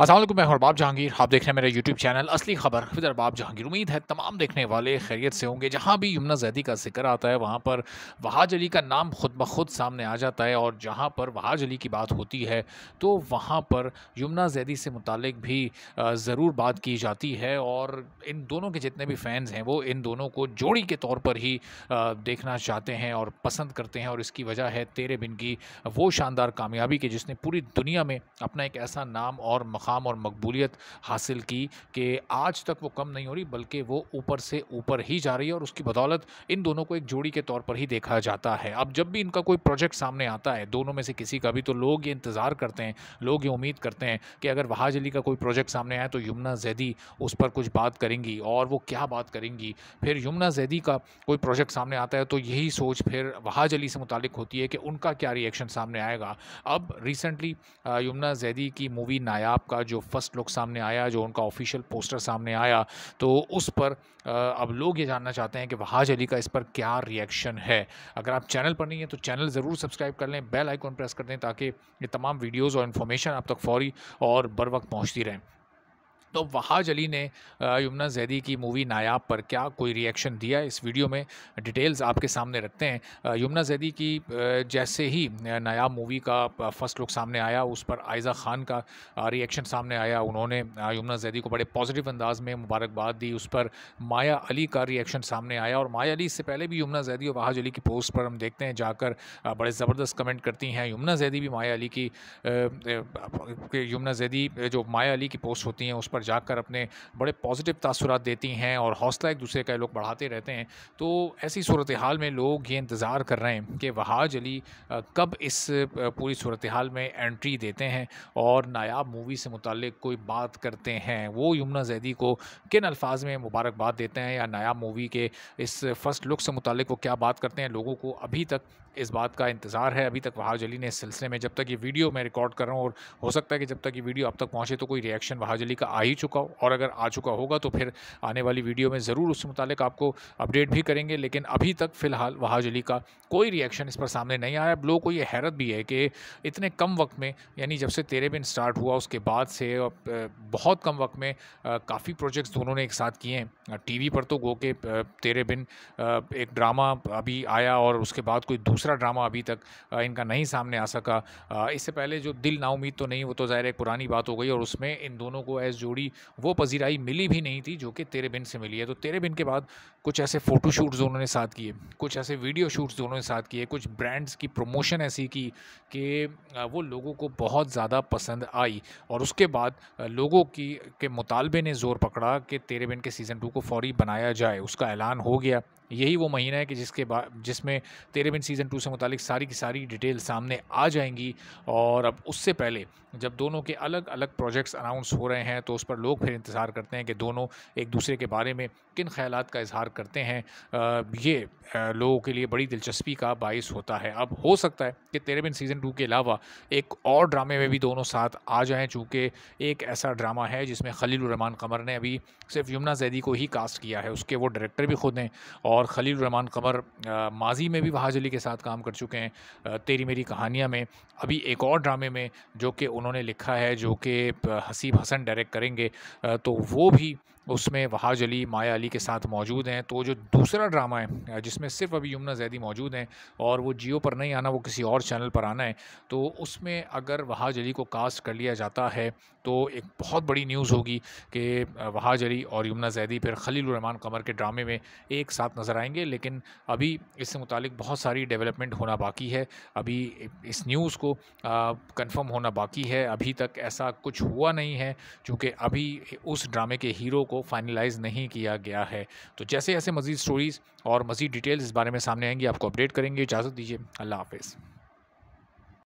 असल मैं अरबाब जहांगीर आप देख रहे हैं मेरा यूट्यूब चैनल असली खबर विद अरबाब जहांगीर उम्मीद है तमाम देखने वाले खैरियत से होंगे जहाँ भी यमुना जैदी का जिक्र आता है वहाँ पर वहाज अली का नाम खुद ब खुद सामने आ जाता है और जहाँ पर वहाज अली की बात होती है तो वहाँ पर यमुना जैदी से मुतक भी ज़रूर बात की जाती है और इन दोनों के जितने भी फैंस हैं वो इन दोनों को जोड़ी के तौर पर ही देखना चाहते हैं और पसंद करते हैं और इसकी वजह है तेरे बिन की वो शानदार कामयाबी के जिसने पूरी दुनिया में अपना एक ऐसा नाम और मकाम मुकाम और मकबूलियत हासिल की कि आज तक वो कम नहीं हो रही बल्कि वो ऊपर से ऊपर ही जा रही है और उसकी बदौलत इन दोनों को एक जोड़ी के तौर पर ही देखा जाता है अब जब भी इनका कोई प्रोजेक्ट सामने आता है दोनों में से किसी का भी तो लोग ये इंतज़ार करते हैं लोग ये उम्मीद करते हैं कि अगर वहाज अली का कोई प्रोजेक्ट सामने आए तो यमुना जैदी उस पर कुछ बात करेंगी और वो क्या बात करेंगी फिर यमुना जैदी का कोई प्रोजेक्ट सामने आता है तो यही सोच फिर वहाज अली से मुतल होती है कि उनका क्या रिएक्शन सामने आएगा अब रिसेंटली यमुना जैदी की मूवी नायाब का का जो फर्स्ट लुक सामने आया जो उनका ऑफिशियल पोस्टर सामने आया तो उस पर अब लोग ये जानना चाहते हैं कि वहाज अली का इस पर क्या रिएक्शन है अगर आप चैनल पर नहीं हैं तो चैनल ज़रूर सब्सक्राइब कर लें बेल आइकॉन प्रेस कर दें ताकि ये तमाम वीडियोज़ और इन्फॉर्मेशन आप तक फौरी और बर वक्त पहुँचती रहें तो वहाज अली ने यमुना जैदी की मूवी नायाब पर क्या कोई रिएक्शन दिया इस वीडियो में डिटेल्स आपके सामने रखते हैं यमुना जैदी की जैसे ही नायाब मूवी का फर्स्ट लुक सामने आया उस पर आयज़ा खान का रिएक्शन सामने आया उन्होंने यमुना जैदी को बड़े पॉजिटिव अंदाज में मुबारकबाद दी उस पर माया अली का रिएक्शन सामने आया और माया अली इससे पहले भी यमुना जैदी और वहाज अली की पोस्ट पर हम देखते हैं जाकर बड़े ज़बरदस्त कमेंट करती हैं यमुना जैदी भी माया अली की यमुना जैदी जो माया अली की पोस्ट होती हैं उस पर पर जाकर अपने बड़े पॉजिटिव तासुरात देती हैं और हौसला एक दूसरे का लोग बढ़ाते रहते हैं तो ऐसी सूरत हाल में लोग ये इंतज़ार कर रहे हैं कि वहाज अली कब इस पूरी सूरत हाल में एंट्री देते हैं और नायाब मूवी से मुतल कोई बात करते हैं वो यमुना जैदी को किन अल्फाज में मुबारकबाद देते हैं या नायाब मूवी के इस फर्स्ट लुक से मुतल वो क्या बात करते हैं लोगों को अभी तक इस बात का इंतज़ार है अभी तक वहाज अली ने इस सिलसिले में जब तक ये वीडियो मैं रिकॉर्ड कर रहा हूँ और हो सकता है कि जब तक ये वीडियो अब तक पहुँचे तो कोई रिएक्शन वहाज अली का आ ही चुका हो और अगर आ चुका होगा तो फिर आने वाली वीडियो में ज़रूर उस मुतालिक आपको अपडेट भी करेंगे लेकिन अभी तक फ़िलहाल वहाज अली का कोई रिएक्शन इस पर सामने नहीं आया अब लोगों को ये हैरत भी है कि इतने कम वक्त में यानी जब से तेरे बिन स्टार्ट हुआ उसके बाद से बहुत कम वक्त में काफ़ी प्रोजेक्ट्स दोनों ने एक साथ किए हैं टी पर तो गो के तेरे बिन एक ड्रामा अभी आया और उसके बाद कोई दूसरा ड्रामा अभी तक इनका नहीं सामने आ सका इससे पहले जो दिल नाउमीद तो नहीं वो तो ज़ाहिर पुरानी बात हो गई और उसमें इन दोनों को एज जोड़ी पूरी वो पजीराई मिली भी नहीं थी जो कि तेरे बिन से मिली है तो तेरे बिन के बाद कुछ ऐसे फ़ोटो शूट्स उन्होंने साथ किए कुछ ऐसे वीडियो शूट्स उन्होंने साथ किए कुछ ब्रांड्स की प्रमोशन ऐसी की कि वो लोगों को बहुत ज़्यादा पसंद आई और उसके बाद लोगों की के मुतालबे ने ज़ोर पकड़ा कि तेरे बिन के सीज़न टू को फौरी बनाया जाए उसका ऐलान हो गया यही वो महीना है कि जिसके बाद जिसमें तेरे बिन सीज़न टू से मुतलिक सारी की सारी डिटेल सामने आ जाएंगी और अब उससे पहले जब दोनों के अलग अलग प्रोजेक्ट्स अनाउंस हो रहे हैं तो उस पर लोग फिर इंतज़ार करते हैं कि दोनों एक दूसरे के बारे में किन ख्याल का इजहार करते हैं ये लोगों के लिए बड़ी दिलचस्पी का बायस होता है अब हो सकता है कि तेरे बिन सीज़न टू के अलावा एक और ड्रामे में भी दोनों साथ आ जाएँ चूँकि एक ऐसा ड्रामा है जिसमें खलील रहमान कमर ने अभी सिर्फ यमुना जैदी को ही कास्ट किया है उसके वो डायरेक्टर भी खुद हैं और और खलील रहमान कमर माजी में भी वहाज अली के साथ काम कर चुके हैं तेरी मेरी कहानियाँ में अभी एक और ड्रामे में जो कि उन्होंने लिखा है जो कि हसीब हसन डायरेक्ट करेंगे तो वो भी उसमें वहाज अली माया अली के साथ मौजूद हैं तो जो दूसरा ड्रामा है जिसमें सिर्फ अभी यमुना जैदी मौजूद हैं और वो जियो पर नहीं आना वो किसी और चैनल पर आना है तो उसमें अगर वहाज अली को कास्ट कर लिया जाता है तो एक बहुत बड़ी न्यूज़ होगी कि वहाज अली और यमुना जैदी फिर खलीलरहमान कमर के ड्रामे में एक साथ नज़र आएंगे लेकिन अभी इससे मुतलिक बहुत सारी डेवलपमेंट होना बाकी है अभी इस न्यूज़ को कन्फर्म होना बाकी है अभी तक ऐसा कुछ हुआ नहीं है चूँकि अभी उस ड्रामे के हीरो को फाइनलाइज नहीं किया गया है तो जैसे जैसे मज़ीद स्टोरीज़ और मज़ीद डिटेल्स इस बारे में सामने आएंगी आपको अपडेट करेंगे इजाज़त दीजिए अल्लाह हाफिज़